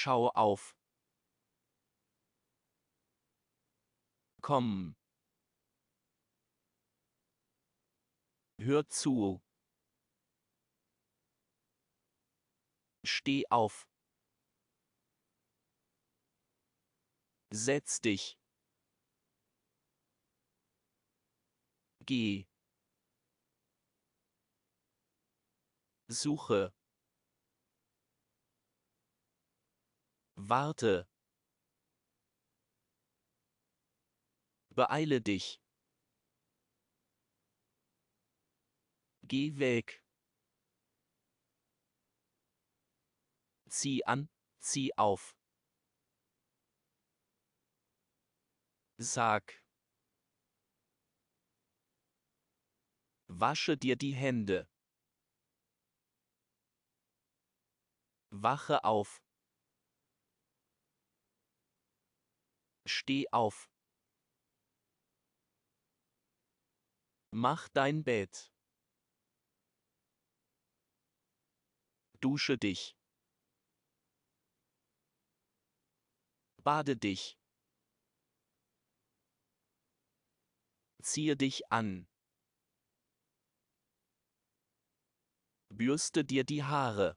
Schau auf. Komm. Hör zu. Steh auf. Setz dich. Geh. Suche. Warte. Beeile dich. Geh weg. Zieh an, zieh auf. Sag. Wasche dir die Hände. Wache auf. Steh auf. Mach dein Bett. Dusche dich. Bade dich. Ziehe dich an. Bürste dir die Haare.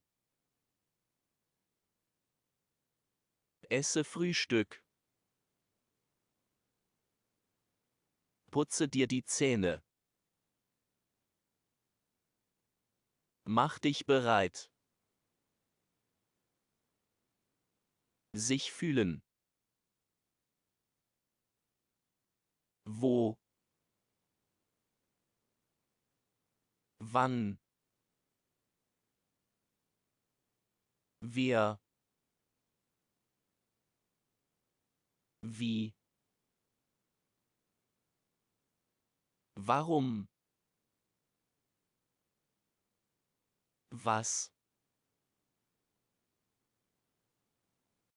Esse Frühstück. Putze dir die Zähne. Mach dich bereit. Sich fühlen. Wo? Wann? Wer? Wie? Warum? Was?